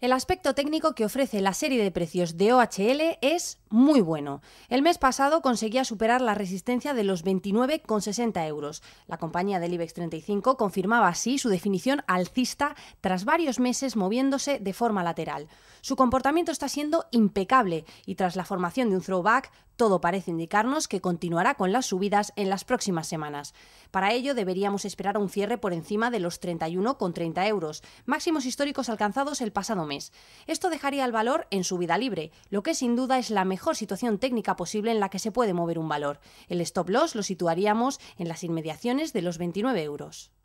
El aspecto técnico que ofrece la serie de precios de OHL es muy bueno. El mes pasado conseguía superar la resistencia de los 29,60 euros. La compañía del IBEX 35 confirmaba así su definición alcista tras varios meses moviéndose de forma lateral. Su comportamiento está siendo impecable y tras la formación de un throwback, todo parece indicarnos que continuará con las subidas en las próximas semanas. Para ello deberíamos esperar un cierre por encima de los 31,30 euros, máximos históricos alcanzados el pasado mes. Esto dejaría el valor en subida libre, lo que sin duda es la mejor situación técnica posible en la que se puede mover un valor. El stop loss lo situaríamos en las inmediaciones de los 29 euros.